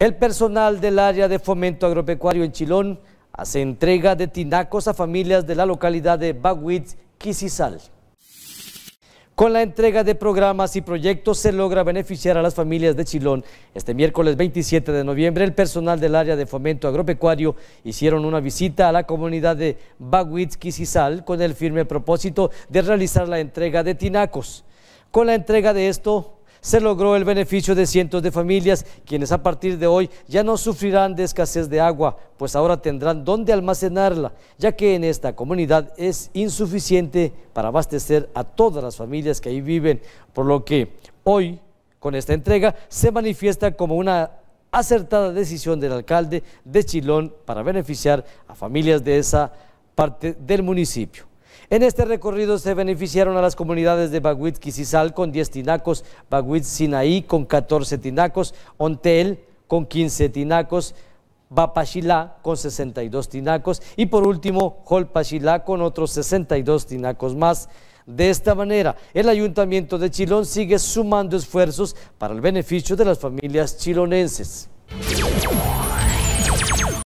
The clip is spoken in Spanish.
El personal del área de fomento agropecuario en Chilón hace entrega de tinacos a familias de la localidad de Baguitz, Quisizal. Con la entrega de programas y proyectos se logra beneficiar a las familias de Chilón. Este miércoles 27 de noviembre, el personal del área de fomento agropecuario hicieron una visita a la comunidad de Baguitz, Quisizal con el firme propósito de realizar la entrega de tinacos. Con la entrega de esto, se logró el beneficio de cientos de familias, quienes a partir de hoy ya no sufrirán de escasez de agua, pues ahora tendrán dónde almacenarla, ya que en esta comunidad es insuficiente para abastecer a todas las familias que ahí viven, por lo que hoy, con esta entrega, se manifiesta como una acertada decisión del alcalde de Chilón para beneficiar a familias de esa parte del municipio. En este recorrido se beneficiaron a las comunidades de Baguit Quisizal con 10 tinacos, Baguit Sinaí con 14 tinacos, Ontel con 15 tinacos, Bapachilá con 62 tinacos y por último holpachilá con otros 62 tinacos más. De esta manera, el Ayuntamiento de Chilón sigue sumando esfuerzos para el beneficio de las familias chilonenses.